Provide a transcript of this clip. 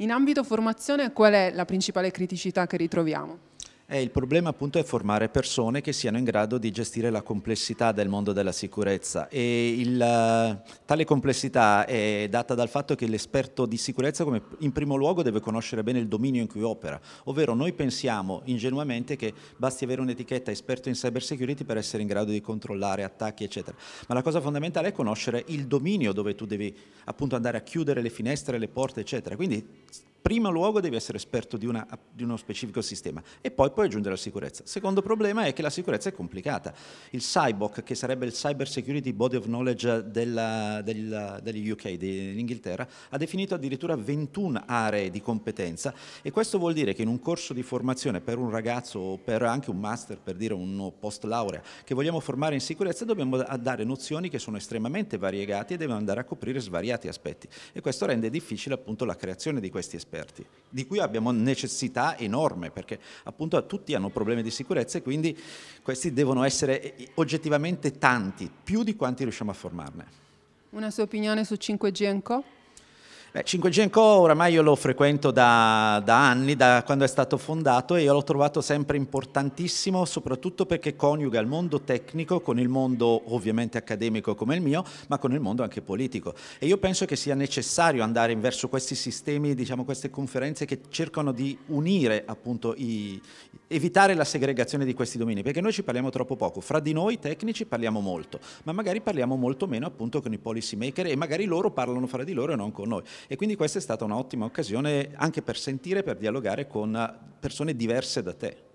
In ambito formazione qual è la principale criticità che ritroviamo? Eh, il problema appunto è formare persone che siano in grado di gestire la complessità del mondo della sicurezza e il, eh, tale complessità è data dal fatto che l'esperto di sicurezza come, in primo luogo deve conoscere bene il dominio in cui opera, ovvero noi pensiamo ingenuamente che basti avere un'etichetta esperto in cyber security per essere in grado di controllare attacchi eccetera, ma la cosa fondamentale è conoscere il dominio dove tu devi appunto andare a chiudere le finestre, le porte eccetera, quindi primo luogo devi essere esperto di, una, di, uno specifico sistema e poi puoi aggiungere la sicurezza. Secondo problema è che la sicurezza è complicata. Il CyBOC, che sarebbe il Cyber Security Body of Knowledge della, della, dell'UK, dell'Inghilterra, ha definito addirittura 21 aree di competenza e questo vuol dire che in un corso di formazione per un ragazzo o per anche un master, per dire uno post laurea, che vogliamo formare in sicurezza, dobbiamo dare nozioni che sono estremamente variegate e devono andare a coprire svariati aspetti e questo rende difficile appunto la creazione di questi esperti esperti di cui abbiamo necessità enorme perché appunto tutti hanno problemi di sicurezza e quindi questi devono essere eh, oggettivamente tanti, più di quanti riusciamo a formarne. Una sua opinione su 5G ancora? Beh, Cinquecento oramai io lo frequento da, da, anni, da quando è stato fondato e io l'ho trovato sempre importantissimo, soprattutto perché coniuga il mondo tecnico con il mondo ovviamente accademico come il mio, ma con il mondo anche politico. E io penso che sia necessario andare verso questi sistemi, diciamo queste conferenze che cercano di unire appunto i, evitare la segregazione di questi domini, perché noi ci parliamo troppo poco, fra di noi tecnici parliamo molto, ma magari parliamo molto meno appunto con i policy maker e magari loro parlano fra di loro e non con noi. E quindi questa è stata un'ottima occasione anche per sentire, per dialogare con persone diverse da te.